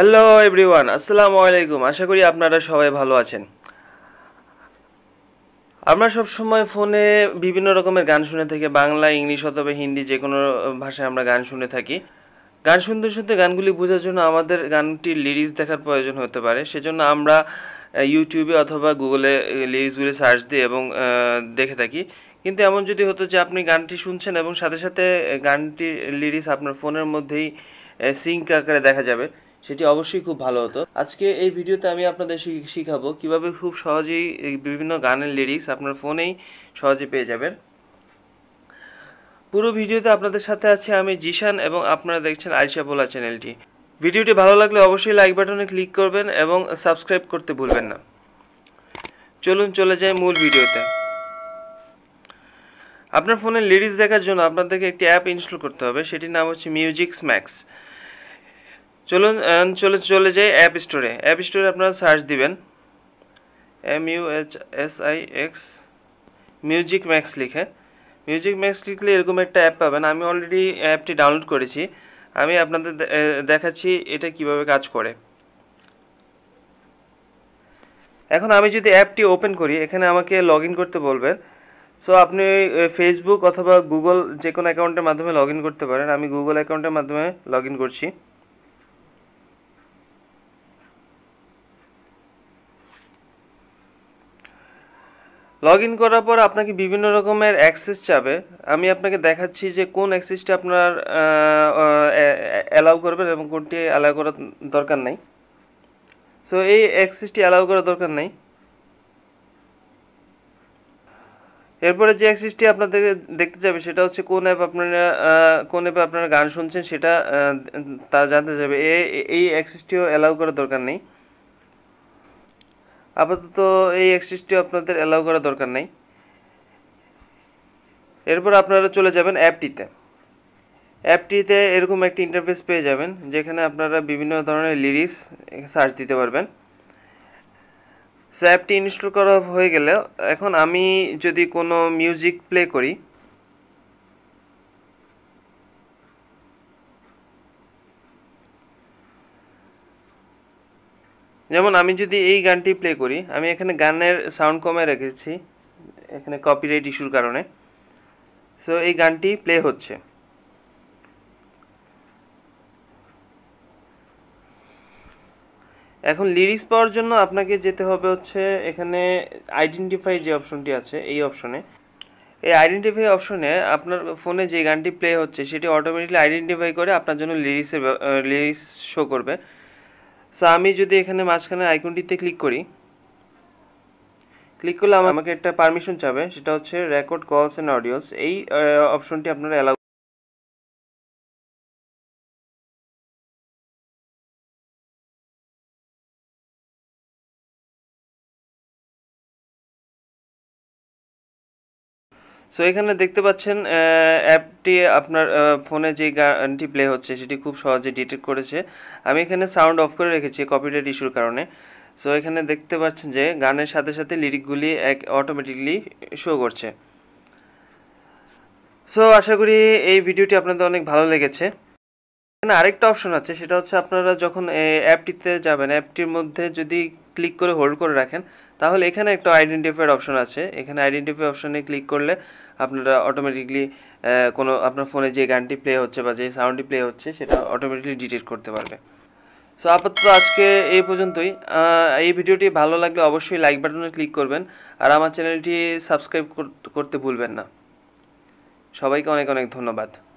hello everyone আসসালামু আলাইকুম আশা করি আপনারা সবাই ভালো আছেন আমরা সব সময় ফোনে বিভিন্ন রকমের গান শুনে থাকি বাংলা ইংলিশ অথবা হিন্দি যে কোনো ভাষায় আমরা গান শুনে থাকি গান শুনতে শুনতে গানগুলি বোঝার জন্য আমাদের গানটির লিরিক্স দেখার প্রয়োজন হতে পারে সেজন্য আমরা ইউটিউবে অথবা গুগলে লিরিক্সগুলি সার্চ দিই এবং দেখে থাকি কিন্তু এমন যদি হতো যে আপনি গানটি শুনছেন এবং সাথে সাথে গানটির লিরিক্স আপনার ফোনের মধ্যেই সিঙ্ক আকারে দেখা যাবে সেটি অবশ্যই খুব ভালো হতো আজকে এই ভিডিওতে আমি আপনাদের শিখাবো কিভাবে খুব সহজেই বিভিন্ন গানের লিরিক্স আপনার ফোনেই সহজে পেয়ে যাবেন পুরো ভিডিওতে আপনাদের সাথে আছে আমি জিশান এবং আপনারা দেখছেন আয়সা বোলা চ্যানেলটি ভিডিওটি ভালো লাগলে অবশ্যই লাইক বাটনে ক্লিক করবেন এবং সাবস্ক্রাইব করতে ভুলবেন না চলুন চলে যাই মূল ভিডিওতে আপনার ফোনে লিরিক্স দেখার জন্য আপনাদেরকে একটি অ্যাপ ইনস্টল করতে হবে সেটির নাম হচ্ছে মিউজিক স্ম্যাক্স চলুন চলে চলে যাই অ্যাপ স্টোরে অ্যাপ স্টোরে আপনারা সার্চ দিবেন M U H S I X music max লিখে মিউজিক ম্যাক্স লিখলে এরকম একটা অ্যাপ পাবেন আমি অলরেডি অ্যাপটি ডাউনলোড করেছি আমি আপনাদের দেখাচ্ছি এটা কিভাবে কাজ করে এখন আমি যদি অ্যাপটি ওপেন করি এখানে আমাকে লগ করতে বলবেন সো আপনি ফেসবুক অথবা গুগল যে কোনো অ্যাকাউন্টের মাধ্যমে লগ করতে পারেন আমি গুগল অ্যাকাউন্টের মাধ্যমে লগ করছি লগ ইন করার পর আপনাকে বিভিন্ন রকমের অ্যাক্সেস চাবে আমি আপনাকে দেখাচ্ছি যে কোন অ্যাক্সেসটা আপনার অ্যালাউ করবেন এবং কোনটি অ্যালাউ করার দরকার নাই সো এই অ্যাক্সেসটি অ্যালাউ করার দরকার নাই এরপরে যে অ্যাক্সেসটি আপনাদের দেখতে যাবে সেটা হচ্ছে কোন অ্যাপ আপনারা কোন অ্যাপে আপনারা গান শুনছেন সেটা তারা জানতে যাবে এই অ্যাক্সেসটিও অ্যালাউ করার দরকার নেই আপাতত এই অ্যাক্সেসটি আপনাদের অ্যালাউ করা দরকার নেই এরপর আপনারা চলে যাবেন অ্যাপটিতে অ্যাপটিতে এরকম একটি ইন্টারফেস পেয়ে যাবেন যেখানে আপনারা বিভিন্ন ধরনের লিরিক্স সার্চ দিতে পারবেন সো অ্যাপটি ইনস্টল করা হয়ে গেলে এখন আমি যদি কোনো মিউজিক প্লে করি যেমন আমি যদি এই গানটি প্লে করি আমি এখানে গানের সাউন্ড কমে রেখেছি এখানে কপিরাইট ইস্যুর কারণে সো এই গানটি প্লে হচ্ছে এখন লিরিক্স পাওয়ার জন্য আপনাকে যেতে হবে হচ্ছে এখানে আইডেন্টিফাই যে অপশনটি আছে এই অপশনে এই আইডেন্টিফাই অপশনে আপনার ফোনে যে গানটি প্লে হচ্ছে সেটি অটোমেটিকলি আইডেন্টিফাই করে আপনার জন্য লিরিক্সের লিরিক্স শো করবে সো আমি যদি এখানে মাঝখানে আইকনটিতে ক্লিক করি ক্লিক করলে আমাকে একটা পারমিশন চাবে সেটা হচ্ছে রেকর্ড কলস অ্যান্ড অডিওস এই অপশনটি আপনারা সো এখানে দেখতে পাচ্ছেন অ্যাপটি আপনার ফোনে যে গানটি প্লে হচ্ছে সেটি খুব সহজে ডিটেক্ট করেছে আমি এখানে সাউন্ড অফ করে রেখেছি কপিরাইট ইস্যুর কারণে সো এখানে দেখতে পাচ্ছেন যে গানের সাথে সাথে লিরিকগুলি এক অটোমেটিকলি শো করছে সো আশা করি এই ভিডিওটি আপনাদের অনেক ভালো লেগেছে এখানে আরেকটা অপশন আছে সেটা হচ্ছে আপনারা যখন অ্যাপটিতে যাবেন অ্যাপটির মধ্যে যদি ক্লিক করে হোল্ড করে রাখেন তাহলে এখানে একটা আইডেন্টিফাইড অপশন আছে এখানে আইডেন্টিফাই অপশনে ক্লিক করলে আপনারা অটোমেটিকলি কোনো আপনার ফোনে যে গানটি প্লে হচ্ছে বা যে সাউন্ডটি প্লে হচ্ছে সেটা অটোমেটিকলি ডিটেক্ট করতে পারবে সো আপাতত আজকে এই পর্যন্তই এই ভিডিওটি ভালো লাগলে অবশ্যই লাইক বাটনে ক্লিক করবেন আর আমার চ্যানেলটি সাবস্ক্রাইব করতে ভুলবেন না সবাইকে অনেক অনেক ধন্যবাদ